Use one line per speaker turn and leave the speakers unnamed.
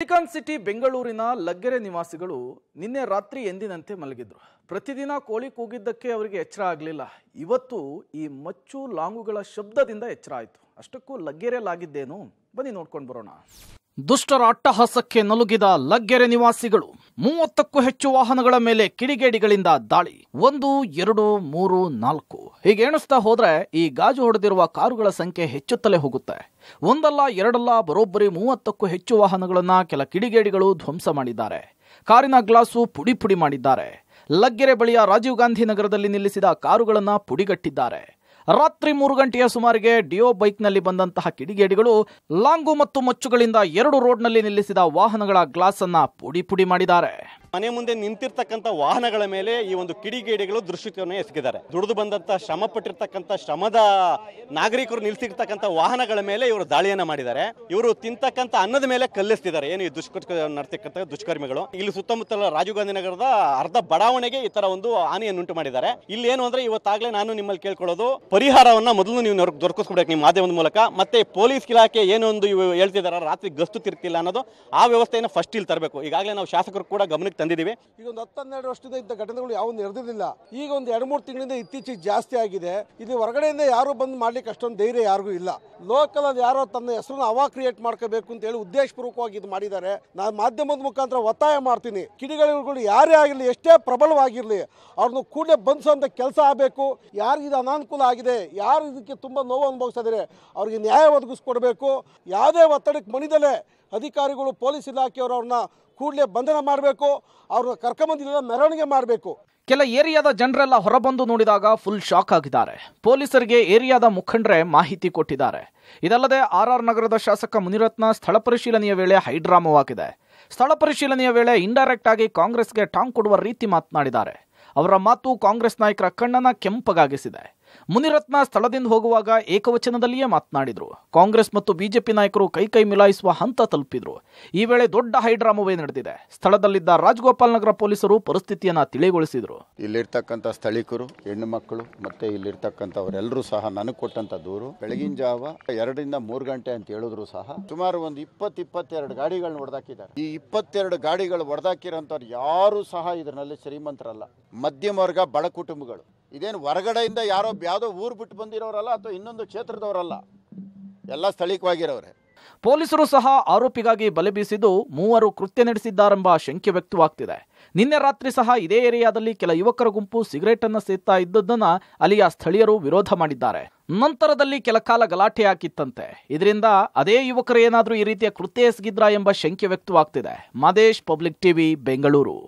silicon city ಬೆಂಗಳೂರಿನ ಲಗ್ಗೆರೆ ನಿವಾಸಿಗಳು ನಿನ್ನೆ ರಾತ್ರಿ ಎಂದಿನಂತೆ ಮಲಗಿದ್ರು ಪ್ರತಿದಿನ ಕೋಳಿ ಕೂಗಿದ್ದಕ್ಕೆ ಅವರಿಗೆ ಎಚ್ಚರ ಆಗಲಿಲ್ಲ ಇವತ್ತು ಈ ಮಚ್ಚು ಲಾಂಗುಗಳ ಶಬ್ದದಿಂದ ಎಚ್ಚರ ಆಯಿತು ಅಷ್ಟಕ್ಕೂ ಲಗ್ಗೆರೆಯಲಾಗಿದ್ದೇನು ಬನ್ನಿ ನೋಡ್ಕೊಂಡು ಬರೋಣ ದುಷ್ಟರ ಅಟ್ಟಹಾಸಕ್ಕೆ ನಲುಗಿದ ಲಗ್ಗೆರೆ ನಿವಾಸಿಗಳು ಮೂವತ್ತಕ್ಕೂ ಹೆಚ್ಚು ವಾಹನಗಳ ಮೇಲೆ ಕಿಡಿಗೇಡಿಗಳಿಂದ ದಾಳಿ ಒಂದು ಎರಡು ಮೂರು ನಾಲ್ಕು ಹೀಗೆ ಎಣಿಸ್ತಾ ಹೋದ್ರೆ ಈ ಗಾಜು ಹೊಡೆದಿರುವ ಕಾರುಗಳ ಸಂಖ್ಯೆ ಹೆಚ್ಚುತ್ತಲೇ ಹೋಗುತ್ತೆ ಒಂದಲ್ಲ ಎರಡಲ್ಲ ಬರೋಬ್ಬರಿ ಮೂವತ್ತಕ್ಕೂ ಹೆಚ್ಚು ವಾಹನಗಳನ್ನ ಕೆಲ ಕಿಡಿಗೇಡಿಗಳು ಧ್ವಂಸ ಮಾಡಿದ್ದಾರೆ ಕಾರಿನ ಗ್ಲಾಸು ಪುಡಿ ಪುಡಿ ಮಾಡಿದ್ದಾರೆ ಲಗ್ಗೆರೆ ಬಳಿಯ ರಾಜೀವ್ ಗಾಂಧಿ ನಗರದಲ್ಲಿ ನಿಲ್ಲಿಸಿದ ಕಾರುಗಳನ್ನ ಪುಡಿಗಟ್ಟಿದ್ದಾರೆ ರಾತ್ರಿ ಮೂರು ಗಂಟೆಯ ಸುಮಾರಿಗೆ ಡಿಯೋ ಬೈಕ್ನಲ್ಲಿ ಬಂದಂತಹ ಕಿಡಿಗೇಡಿಗಳು ಲಾಂಗು ಮತ್ತು ಮಚ್ಚುಗಳಿಂದ ಎರಡು ರೋಡ್ನಲ್ಲಿ ನಿಲ್ಲಿಸಿದ ವಾಹನಗಳ ಗ್ಲಾಸ್ ಅನ್ನ ಪುಡಿ ಪುಡಿ ಮಾಡಿದ್ದಾರೆ
ಮನೆ ಮುಂದೆ ನಿಂತಿರ್ತಕ್ಕಂಥ ವಾಹನಗಳ ಮೇಲೆ ಈ ಒಂದು ಕಿಡಿಗೇಡಿಗಳು ದೃಶ್ಯತೆಯನ್ನು ಎಸಗಿದ್ದಾರೆ ದುಡಿದು ಬಂದಂತ ಶ್ರಮ ಪಟ್ಟಿರ್ತಕ್ಕಂಥ ಶ್ರಮದ ನಾಗರಿಕರು ನಿಲ್ಸಿರ್ತಕ್ಕಂಥ ವಾಹನಗಳ ಮೇಲೆ ಇವರು ದಾಳಿಯನ್ನ ಮಾಡಿದ್ದಾರೆ ಇವರು ತಿಂತಕ್ಕಂಥ ಅನ್ನದ ಮೇಲೆ ಕಲ್ಲಿಸ್ತಿದ್ದಾರೆ ಏನು ಈ ದುಷ್ಕೃತ್ಯ ನಡೆಸಿರ್ತಕ್ಕಂಥ ದುಷ್ಕರ್ಮಿಗಳು ಇಲ್ಲಿ ಸುತ್ತಮುತ್ತಲ ರಾಜೀವ್ ಗಾಂಧಿ ನಗರದ ಅರ್ಧ ಬಡಾವಣೆಗೆ ಈ ತರ ಒಂದು ಹಾನಿಯನ್ನು ಉಂಟು ಮಾಡಿದ್ದಾರೆ ಇಲ್ಲಿ ಏನು ಅಂದ್ರೆ ಇವತ್ತಾಗ್ಲೇ ನಾನು ನಿಮ್ಮಲ್ಲಿ ಕೇಳ್ಕೊಳ್ಳೋದು ಪರಿಹಾರವನ್ನ ಮೊದಲು ನೀವು ದೊರಕಿಸ್ಕೊಡ್ಬೇಕು ನಿಮ್ಮ ಮಾಧ್ಯಮದ ಮೂಲಕ ಮತ್ತೆ ಪೊಲೀಸ್ ಇಲಾಖೆ ಏನೊಂದು ಹೇಳ್ತಿದಾರ ರಾತ್ರಿ ಗಸ್ತು ತಿರ್ತಿಲ್ಲ ಅನ್ನೋದು ಆ ವ್ಯವಸ್ಥೆಯನ್ನು ಫಸ್ಟ್ ಇಲ್ಲಿ ತರಬೇಕು ಈಗಾಗಲೇ ನಾವು ಶಾಸಕರು ಕೂಡ ಗಮನಕ್ಕೆ ತಂದಿದ್ದೀವಿ
ಈಗ ಒಂದು ಹತ್ತು ಹನ್ನೆರಡು ವರ್ಷದಿಂದ ಇಂಥ ಘಟನೆಗಳು ಯಾವ ನಡೆದಿಲ್ಲ ಈಗ ಒಂದು ಎರಡು ಮೂರು ತಿಂಗಳಿಂದ ಇತ್ತೀಚೆಗೆ ಜಾಸ್ತಿ ಆಗಿದೆ ಇದು ಹೊರಗಡೆಯಿಂದ ಯಾರು ಬಂದು ಮಾಡ್ಲಿಕ್ಕೆ ಅಷ್ಟೊಂದು ಧೈರ್ಯ ಯಾರಿಗೂ ಇಲ್ಲ ಲೋಕಲ್ ಅಲ್ಲಿ ಯಾರೋ ತನ್ನ ಹೆಸರನ್ನ ಅವಾ ಕ್ರಿಯೇಟ್ ಮಾಡ್ಕೋಬೇಕು ಅಂತ ಹೇಳಿ ಉದ್ದೇಶಪೂರ್ವಕವಾಗಿ ಇದು ಮಾಡಿದ್ದಾರೆ ನಾನು ಮಾಧ್ಯಮದ ಮುಖಾಂತರ ಒತ್ತಾಯ ಮಾಡ್ತೀನಿ ಕಿಡಿಗಳು ಯಾರೇ ಆಗಿರಲಿ ಎಷ್ಟೇ ಪ್ರಬಲವಾಗಿರಲಿ ಅವ್ರನ್ನ ಕೂಡಲೇ ಅಂತ ಕೆಲಸ ಆಗಬೇಕು ಯಾರಿಗಿದು ಅನಾನುಕೂಲ ಆಗಿದೆ ಯಾರು ಇದಕ್ಕೆ ತುಂಬ ನೋವು ಅನುಭವಿಸ್ತಾ ಅವ್ರಿಗೆ ನ್ಯಾಯ ಒದಗಿಸ್ಕೊಡ್ಬೇಕು ಯಾವುದೇ ಒತ್ತಡಕ್ಕೆ ಮಣಿದಲೇ ಅಧಿಕಾರಿಗಳು ಪೊಲೀಸ್ ಇಲಾಖೆಯವರು ಅವ್ರನ್ನ ಕೂಡಲೇ ಬಂಧನ ಮಾಡಬೇಕು ಅವ್ರನ್ನ ಕರ್ಕೊಂಬಂದಿಲ್ಲ ಮೆರವಣಿಗೆ ಮಾಡಬೇಕು
ಕೆಲ ಏರಿಯಾದ ಜನರೆಲ್ಲ ಹೊರಬಂದು ನೋಡಿದಾಗ ಫುಲ್ ಶಾಕ್ ಆಗಿದ್ದಾರೆ ಪೊಲೀಸರಿಗೆ ಏರಿಯಾದ ಮುಖಂಡರೇ ಮಾಹಿತಿ ಕೊಟ್ಟಿದ್ದಾರೆ ಇದಲ್ಲದೆ ಆರ್ ಆರ್ ನಗರದ ಶಾಸಕ ಮುನಿರತ್ನ ಸ್ಥಳ ಪರಿಶೀಲನೆಯ ವೇಳೆ ಹೈಡ್ರಾಮವಾಗಿದೆ ಸ್ಥಳ ಪರಿಶೀಲನೆಯ ವೇಳೆ ಇಂಡೈರೆಕ್ಟ್ ಆಗಿ ಕಾಂಗ್ರೆಸ್ಗೆ ಟಾಂಗ್ ಕೊಡುವ ರೀತಿ ಮಾತನಾಡಿದ್ದಾರೆ ಅವರ ಮಾತು ಕಾಂಗ್ರೆಸ್ ನಾಯಕರ ಕಣ್ಣನ ಕೆಂಪಗಾಗಿಸಿದೆ ಮುನಿರತ್ನ ಸ್ಥಳದಿಂದ ಹೋಗುವಾಗ ಏಕವಚನದಲ್ಲಿಯೇ ಮಾತನಾಡಿದರು ಕಾಂಗ್ರೆಸ್ ಮತ್ತು ಬಿಜೆಪಿ ನಾಯಕರು ಕೈಕೈ ಮಿಲಾಯಿಸುವ ಹಂತ ತಲುಪಿದ್ರು ಈ ವೇಳೆ ದೊಡ್ಡ
ಹೈಡ್ರಾಮವೇ ನಡೆದಿದೆ ಸ್ಥಳದಲ್ಲಿದ್ದ ರಾಜಗೋಪಾಲ್ ನಗರ ಪೊಲೀಸರು ಪರಿಸ್ಥಿತಿಯನ್ನು ತಿಳಿಗೊಳಿಸಿದರು ಇಲ್ಲಿರ್ತಕ್ಕಂಥ ಸ್ಥಳೀಕರು ಹೆಣ್ಣು ಮಕ್ಕಳು ಮತ್ತೆ ಇಲ್ಲಿರ್ತಕ್ಕಂಥವರೆಲ್ಲರೂ ಸಹ ನನಗೆ ಕೊಟ್ಟಂತ ದೂರು ಬೆಳಗಿನ ಜಾವ ಎರಡರಿಂದ ಮೂರು ಗಂಟೆ ಅಂತ ಹೇಳಿದ್ರು ಸಹ ಸುಮಾರು ಒಂದು ಇಪ್ಪತ್ತು ಇಪ್ಪತ್ತೆರಡು ಗಾಡಿಗಳನ್ನ ಹೊಡೆದಾಕಿದ್ದಾರೆ ಈ ಇಪ್ಪತ್ತೆರಡು ಗಾಡಿಗಳು ಹೊಡೆದಾಕಿರೋಂಥವ್ರು ಯಾರು ಸಹ ಇದರಲ್ಲಿ ಶ್ರೀಮಂತರಲ್ಲ ಮಧ್ಯಮ ವರ್ಗ ಬಡ ಕುಟುಂಬಗಳು ಇದೇನು ಹೊರಗಡೆಯಿಂದ ಯಾರೋ ಯಾವುದೋ ಊರು ಬಿಟ್ಟು ಬಂದಿರೋರಲ್ಲ ಅಥವಾ ಇನ್ನೊಂದು ಕ್ಷೇತ್ರದವರಲ್ಲ ಎಲ್ಲ ಸ್ಥಳೀಯವಾಗಿರೋರೆ
ಪೊಲೀಸರು ಸಹ ಆರೋಪಿಗಾಗಿ ಬಲೆ ಬೀಸಿದ್ದು ಮೂವರು ಕೃತ್ಯ ನಡೆಸಿದ್ದಾರೆಂಬ ಶಂಕೆ ವ್ಯಕ್ತವಾಗ್ತಿದೆ ನಿನ್ನೆ ರಾತ್ರಿ ಸಹ ಇದೇ ಏರಿಯಾದಲ್ಲಿ ಕೆಲ ಯುವಕರ ಗುಂಪು ಸಿಗರೇಟ್ ಅನ್ನು ಸೇತಾ ಇದ್ದುದನ್ನ ಅಲ್ಲಿಯ ಸ್ಥಳೀಯರು ವಿರೋಧ ಮಾಡಿದ್ದಾರೆ ನಂತರದಲ್ಲಿ ಕೆಲ ಕಾಲ ಗಲಾಟೆ ಹಾಕಿತ್ತಂತೆ ಇದರಿಂದ ಅದೇ ಯುವಕರು ಏನಾದರೂ ಈ ರೀತಿಯ ಕೃತ್ಯ ಎಸಗಿದ್ರಾ ಎಂಬ ಶಂಕೆ ವ್ಯಕ್ತವಾಗ್ತಿದೆ ಮಾದೇಶ್ ಪಬ್ಲಿಕ್ ಟಿವಿ ಬೆಂಗಳೂರು